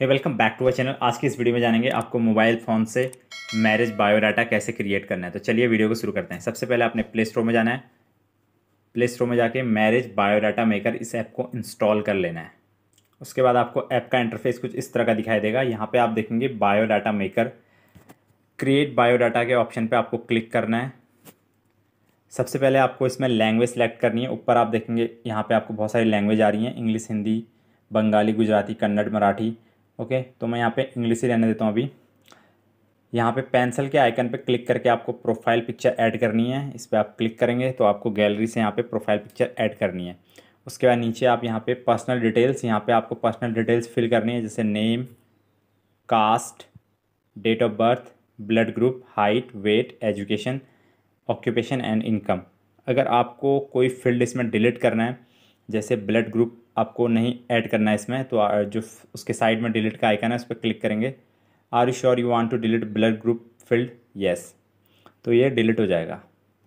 है welcome back to our channel आज की इस वीडियो में जानेंगे आपको मोबाइल फ़ोन से मैरिज बायोडाटा कैसे क्रिएट करना है तो चलिए वीडियो को शुरू करते हैं सबसे पहले आपने प्ले स्टोर में जाना है प्ले स्टोर में जाके मैरिज बायोडाटा मेकर इस ऐप को इंस्टॉल कर लेना है उसके बाद आपको ऐप का इंटरफेस कुछ इस तरह का दिखाई देगा यहाँ पर आप देखेंगे बायोडाटा मेकर क्रिएट बायोडाटा के ऑप्शन पर आपको क्लिक करना है सबसे पहले आपको इसमें लैंग्वेज सेलेक्ट करनी है ऊपर आप देखेंगे यहाँ पर आपको बहुत सारी लैंग्वेज आ रही हैं इंग्लिश हिंदी बंगाली गुजराती कन्नड़ मराठी ओके तो मैं यहाँ पे इंग्लिश ही रहने देता हूँ अभी यहाँ पे पेंसिल के आइकन पे क्लिक करके आपको प्रोफाइल पिक्चर ऐड करनी है इस पर आप क्लिक करेंगे तो आपको गैलरी से यहाँ पे प्रोफाइल पिक्चर ऐड करनी है उसके बाद नीचे आप यहाँ पे पर्सनल डिटेल्स यहाँ पे आपको पर्सनल डिटेल्स फिल करनी है जैसे name caste date of birth blood group height weight education occupation and income अगर आपको कोई फील्ड इसमें डिलीट करना है जैसे ब्लड ग्रुप आपको नहीं ऐड करना है इसमें तो जो उसके साइड में डिलीट का आइकन है उस पर क्लिक करेंगे are you sure you want to delete blood group field yes तो ये डिलीट हो जाएगा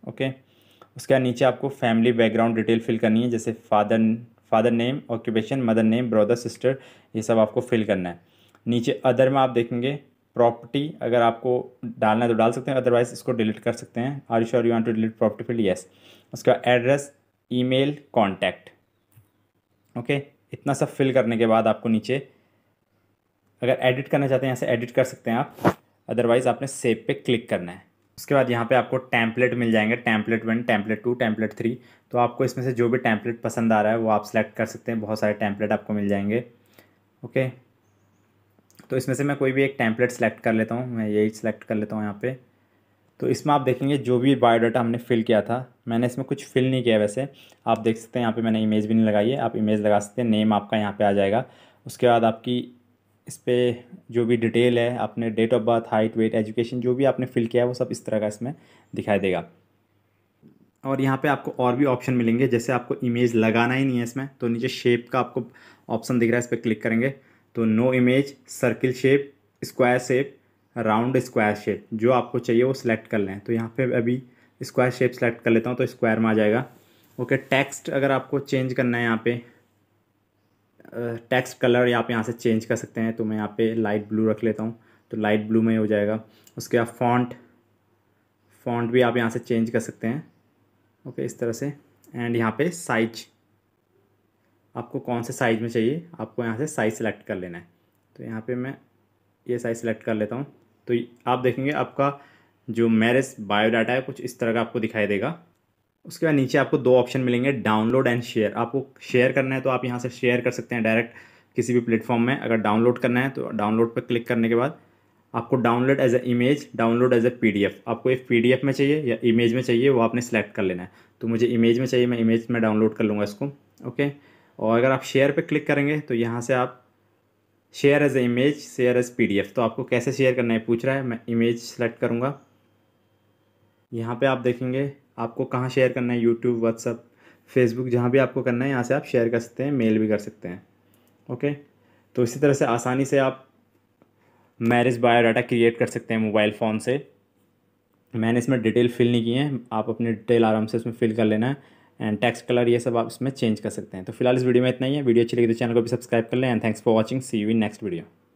ओके उसके नीचे आपको फैमिली बैकग्राउंड डिटेल फिल करनी है जैसे father father name occupation mother name brother sister ये सब आपको फिल करना है नीचे अदर में आप देखेंगे प्रॉपर्टी अगर आपको डालना है तो डाल सकते हैं अदरवाइज इसको डिलीट कर सकते हैं are you sure you want to delete property field yes उसका एड्रेस ईमेल कांटेक्ट ओके इतना सब फिल करने के बाद आपको नीचे अगर एडिट करना चाहते हैं यहाँ से एडिट कर सकते हैं आप अदरवाइज़ आपने सेव पे क्लिक करना है उसके बाद यहाँ पे आपको टैंपलेट मिल जाएंगे template one template two template three तो आपको इसमें से जो भी टैंपलेट पसंद आ रहा है वो आप सेलेक्ट कर सकते हैं बहुत सारे टैंपलेट आपको मिल जाएंगे ओके तो इसमें से मैं कोई भी एक टैंपलेट सेलेक्ट कर लेता हूँ मैं यही सेलेक्ट कर लेता हूँ यहाँ पर तो इसमें आप देखेंगे जो भी बायोडाटा हमने फिल किया था मैंने इसमें कुछ फिल नहीं किया वैसे आप देख सकते हैं यहाँ पे मैंने इमेज भी नहीं लगाई है आप इमेज लगा सकते हैं नेम आपका यहाँ पे आ जाएगा उसके बाद आपकी इस पर जो भी डिटेल है आपने date of birth height weight education जो भी आपने फिल किया है वो सब इस तरह का इसमें दिखाई देगा और यहाँ पर आपको और भी ऑप्शन मिलेंगे जैसे आपको इमेज लगाना ही नहीं है इसमें तो नीचे शेप का आपको ऑप्शन दिख रहा है इस पर क्लिक करेंगे तो no image circle shape square shape round square shape जो आपको चाहिए वो सिलेक्ट कर लें तो यहाँ पे अभी स्क्वायर शेप सेलेक्ट कर लेता हूँ तो स्क्वायर में आ जाएगा ओके टेक्स्ट अगर आपको चेंज करना है यहाँ पे टेक्स्ट कलर आप यहाँ से चेंज कर सकते हैं तो मैं यहाँ पे लाइट ब्लू रख लेता हूँ तो लाइट ब्लू में हो जाएगा उसके बाद फॉन्ट फॉन्ट भी आप यहाँ से चेंज कर सकते हैं ओके इस तरह से एंड यहाँ पर साइज आपको कौन से साइज में चाहिए आपको यहाँ से साइज सेलेक्ट कर लेना है तो यहाँ पर मैं ये साइज सेलेक्ट कर लेता हूँ तो आप देखेंगे आपका जो मैरिज बायोडाटा है कुछ इस तरह का आपको दिखाई देगा उसके बाद नीचे आपको दो ऑप्शन मिलेंगे डाउनलोड एंड शेयर आपको शेयर करना है तो आप यहाँ से शेयर कर सकते हैं डायरेक्ट किसी भी प्लेटफॉर्म में अगर डाउनलोड करना है तो डाउनलोड पर क्लिक करने के बाद आपको download as a image download as a PDF आपको एक पीडीएफ में चाहिए या इमेज में चाहिए वो आपने सेलेक्ट कर लेना है तो मुझे इमेज में चाहिए मैं इमेज में डाउनलोड कर लूँगा इसको ओके और अगर आप शेयर पर क्लिक करेंगे तो यहाँ से आप share as a image share as P तो आपको कैसे शेयर करना है पूछ रहा है मैं इमेज सेलेक्ट करूँगा यहाँ पे आप देखेंगे आपको कहाँ शेयर करना है यूट्यूब व्हाट्सअप फेसबुक जहाँ भी आपको करना है यहाँ से आप शेयर कर सकते हैं मेल भी कर सकते हैं ओके तो इसी तरह से आसानी से आप मैरिज बायो डाटा क्रिएट कर सकते हैं मोबाइल फ़ोन से मैंने इसमें डिटेल फिल नहीं की है आप अपनी डिटेल आराम से इसमें फिल कर लेना है एंड टेक्स कलर ये सब आप इसमें चेंज कर सकते हैं तो फिलहाल इस वीडियो में इतना ही है वीडियो अच्छी लगी तो चैनल को भी सब्सक्राइब कर लें and thanks for watching see you in next video